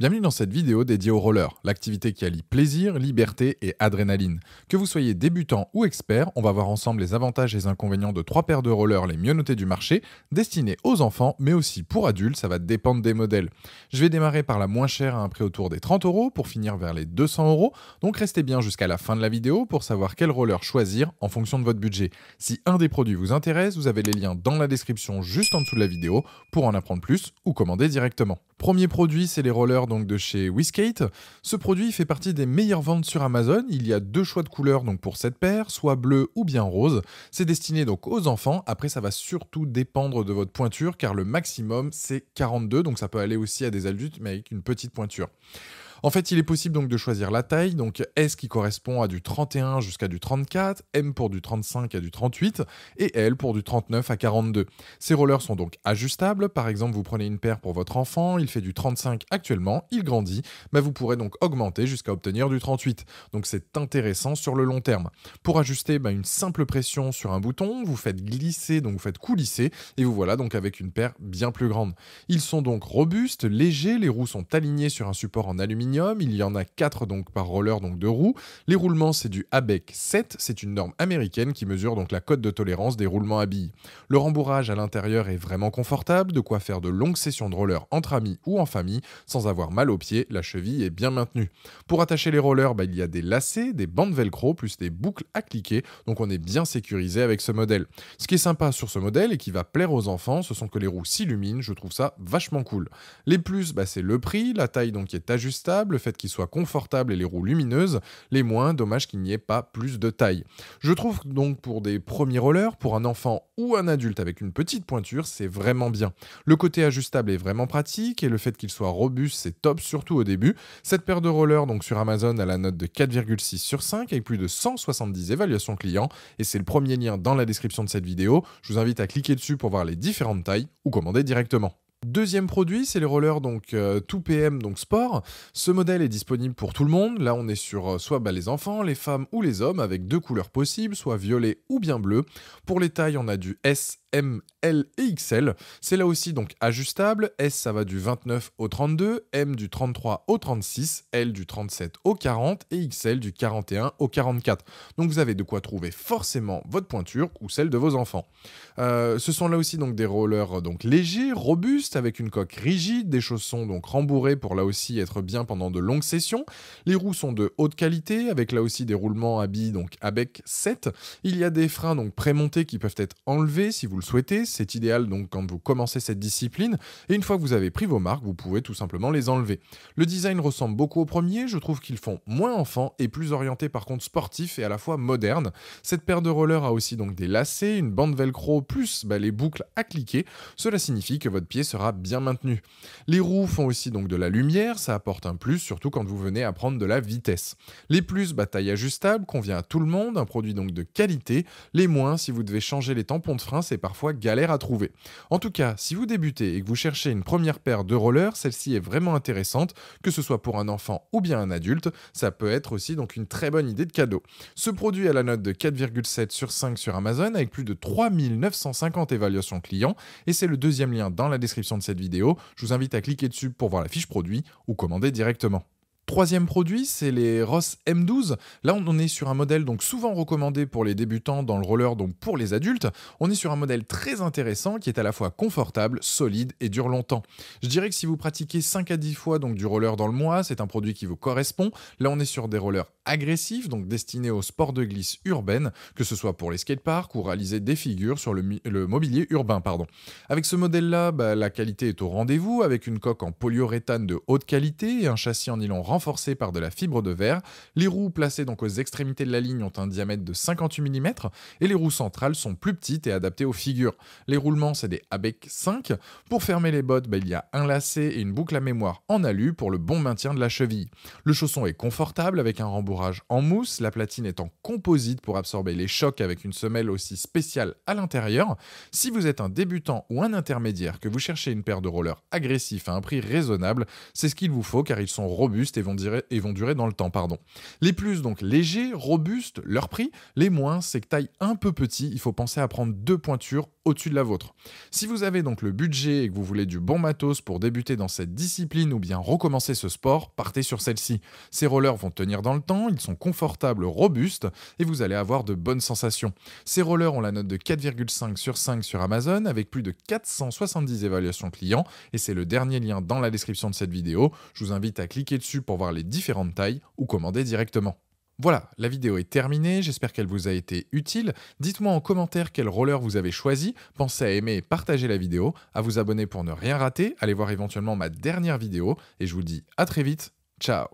Bienvenue dans cette vidéo dédiée aux roller, l'activité qui allie plaisir, liberté et adrénaline. Que vous soyez débutant ou expert, on va voir ensemble les avantages et les inconvénients de trois paires de rollers les mieux notés du marché, destinés aux enfants mais aussi pour adultes, ça va dépendre des modèles. Je vais démarrer par la moins chère à un prix autour des 30 euros pour finir vers les 200 euros, donc restez bien jusqu'à la fin de la vidéo pour savoir quel roller choisir en fonction de votre budget. Si un des produits vous intéresse, vous avez les liens dans la description juste en dessous de la vidéo pour en apprendre plus ou commander directement. Premier produit, c'est les rollers donc de chez Whiskate. Ce produit fait partie des meilleures ventes sur Amazon. Il y a deux choix de couleurs donc pour cette paire, soit bleu ou bien rose. C'est destiné donc aux enfants. Après, ça va surtout dépendre de votre pointure car le maximum c'est 42, donc ça peut aller aussi à des adultes mais avec une petite pointure. En fait, il est possible donc de choisir la taille, donc S qui correspond à du 31 jusqu'à du 34, M pour du 35 à du 38 et L pour du 39 à 42. Ces rollers sont donc ajustables, par exemple vous prenez une paire pour votre enfant, il fait du 35 actuellement, il grandit, mais bah, vous pourrez donc augmenter jusqu'à obtenir du 38. Donc c'est intéressant sur le long terme. Pour ajuster bah, une simple pression sur un bouton, vous faites glisser, donc vous faites coulisser et vous voilà donc avec une paire bien plus grande. Ils sont donc robustes, légers, les roues sont alignées sur un support en aluminium il y en a 4 donc par roller, donc deux roues. Les roulements, c'est du ABEC 7, c'est une norme américaine qui mesure donc la cote de tolérance des roulements à billes. Le rembourrage à l'intérieur est vraiment confortable, de quoi faire de longues sessions de roller entre amis ou en famille, sans avoir mal aux pieds, la cheville est bien maintenue. Pour attacher les rollers, bah, il y a des lacets, des bandes velcro, plus des boucles à cliquer, donc on est bien sécurisé avec ce modèle. Ce qui est sympa sur ce modèle et qui va plaire aux enfants, ce sont que les roues s'illuminent, je trouve ça vachement cool. Les plus, bah, c'est le prix, la taille donc est ajustable, le fait qu'il soit confortable et les roues lumineuses, les moins, dommage qu'il n'y ait pas plus de taille. Je trouve donc pour des premiers rollers, pour un enfant ou un adulte avec une petite pointure, c'est vraiment bien. Le côté ajustable est vraiment pratique et le fait qu'il soit robuste, c'est top, surtout au début. Cette paire de rollers, donc sur Amazon, a la note de 4,6 sur 5 avec plus de 170 évaluations clients et c'est le premier lien dans la description de cette vidéo. Je vous invite à cliquer dessus pour voir les différentes tailles ou commander directement. Deuxième produit, c'est les rollers donc tout euh, PM donc sport. Ce modèle est disponible pour tout le monde. Là, on est sur euh, soit bah, les enfants, les femmes ou les hommes avec deux couleurs possibles, soit violet ou bien bleu. Pour les tailles, on a du S M, L et XL. C'est là aussi donc ajustable. S, ça va du 29 au 32, M du 33 au 36, L du 37 au 40 et XL du 41 au 44. Donc vous avez de quoi trouver forcément votre pointure ou celle de vos enfants. Euh, ce sont là aussi donc des rollers euh, donc légers, robustes, avec une coque rigide, des chaussons donc rembourrés pour là aussi être bien pendant de longues sessions. Les roues sont de haute qualité, avec là aussi des roulements à billes donc avec 7. Il y a des freins donc prémontés qui peuvent être enlevés si vous le souhaitez. C'est idéal donc quand vous commencez cette discipline. Et une fois que vous avez pris vos marques, vous pouvez tout simplement les enlever. Le design ressemble beaucoup au premier. Je trouve qu'ils font moins enfant et plus orienté par contre sportif et à la fois moderne. Cette paire de rollers a aussi donc des lacets, une bande velcro plus bah, les boucles à cliquer. Cela signifie que votre pied sera bien maintenu. Les roues font aussi donc de la lumière. Ça apporte un plus, surtout quand vous venez à prendre de la vitesse. Les plus, bah, taille ajustable, convient à tout le monde. Un produit donc de qualité. Les moins, si vous devez changer les tampons de frein, c'est pas parfois galère à trouver. En tout cas, si vous débutez et que vous cherchez une première paire de rollers, celle-ci est vraiment intéressante, que ce soit pour un enfant ou bien un adulte, ça peut être aussi donc une très bonne idée de cadeau. Ce produit a la note de 4,7 sur 5 sur Amazon avec plus de 3950 évaluations clients et c'est le deuxième lien dans la description de cette vidéo. Je vous invite à cliquer dessus pour voir la fiche produit ou commander directement. Troisième produit, c'est les Ross M12. Là, on est sur un modèle donc souvent recommandé pour les débutants dans le roller, donc pour les adultes. On est sur un modèle très intéressant qui est à la fois confortable, solide et dure longtemps. Je dirais que si vous pratiquez 5 à 10 fois donc du roller dans le mois, c'est un produit qui vous correspond. Là, on est sur des rollers agressifs, donc destinés au sport de glisse urbaine, que ce soit pour les skateparks ou réaliser des figures sur le, mobilier urbain. Pardon. Avec ce modèle-là, bah, la qualité est au rendez-vous, avec une coque en polyuréthane de haute qualité et un châssis en nylon renforcé renforcée par de la fibre de verre. Les roues placées donc aux extrémités de la ligne ont un diamètre de 58 mm et les roues centrales sont plus petites et adaptées aux figures. Les roulements, c'est des ABEC 5. Pour fermer les bottes, bah, il y a un lacet et une boucle à mémoire en alu pour le bon maintien de la cheville. Le chausson est confortable avec un rembourrage en mousse, la platine est en composite pour absorber les chocs avec une semelle aussi spéciale à l'intérieur. Si vous êtes un débutant ou un intermédiaire, que vous cherchez une paire de rollers agressifs à un prix raisonnable, c'est ce qu'il vous faut car ils sont robustes et durer, et vont durer dans le temps. Pardon. Les plus, donc légers, robustes, leur prix. Les moins, c'est que taille un peu petit, il faut penser à prendre deux pointures au-dessus de la vôtre. Si vous avez donc le budget et que vous voulez du bon matos pour débuter dans cette discipline ou bien recommencer ce sport, partez sur celle-ci. Ces rollers vont tenir dans le temps, ils sont confortables, robustes et vous allez avoir de bonnes sensations. Ces rollers ont la note de 4,5 sur 5 sur Amazon avec plus de 470 évaluations clients et c'est le dernier lien dans la description de cette vidéo. Je vous invite à cliquer dessus pour voir les différentes tailles ou commander directement. Voilà, la vidéo est terminée, j'espère qu'elle vous a été utile. Dites-moi en commentaire quel roller vous avez choisi, pensez à aimer partager la vidéo, à vous abonner pour ne rien rater, allez voir éventuellement ma dernière vidéo, et je vous dis à très vite, ciao